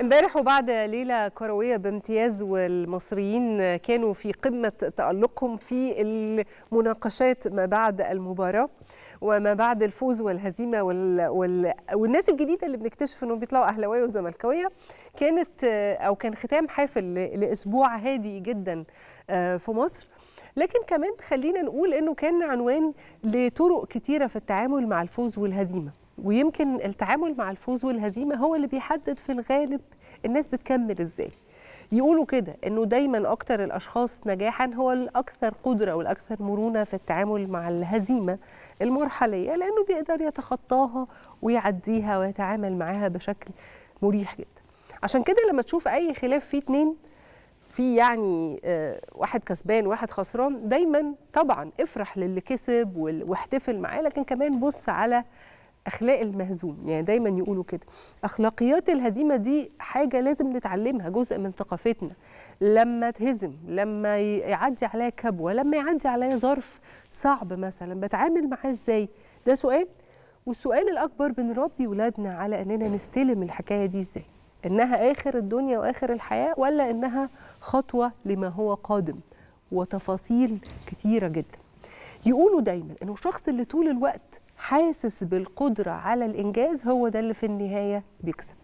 امبارح وبعد ليله كرويه بامتياز والمصريين كانوا في قمه تالقهم في المناقشات ما بعد المباراه وما بعد الفوز والهزيمه وال... وال... والناس الجديده اللي بنكتشف انهم بيطلعوا اهلاويه وزملكاويه كانت او كان ختام حافل لاسبوع هادي جدا آه، في مصر لكن كمان خلينا نقول انه كان عنوان لطرق كتيره في التعامل مع الفوز والهزيمه ويمكن التعامل مع الفوز والهزيمه هو اللي بيحدد في الغالب الناس بتكمل ازاي يقولوا كده انه دايما اكتر الاشخاص نجاحا هو الاكثر قدره والاكثر مرونه في التعامل مع الهزيمه المرحليه لانه بيقدر يتخطاها ويعديها ويتعامل معاها بشكل مريح جدا عشان كده لما تشوف اي خلاف فيه اتنين في يعني آه، واحد كسبان واحد خسران دايما طبعا افرح للي كسب واحتفل معاه لكن كمان بص على اخلاق المهزوم يعني دايما يقولوا كده اخلاقيات الهزيمه دي حاجه لازم نتعلمها جزء من ثقافتنا لما تهزم لما يعدي عليا كبوه لما يعدي عليا ظرف صعب مثلا بتعامل معاه ازاي ده سؤال والسؤال الاكبر بنربي ولادنا على اننا نستلم الحكايه دي ازاي انها اخر الدنيا واخر الحياه ولا انها خطوه لما هو قادم وتفاصيل كتيره جدا يقولوا دايما انه الشخص اللي طول الوقت حاسس بالقدره على الانجاز هو ده اللي في النهايه بيكسب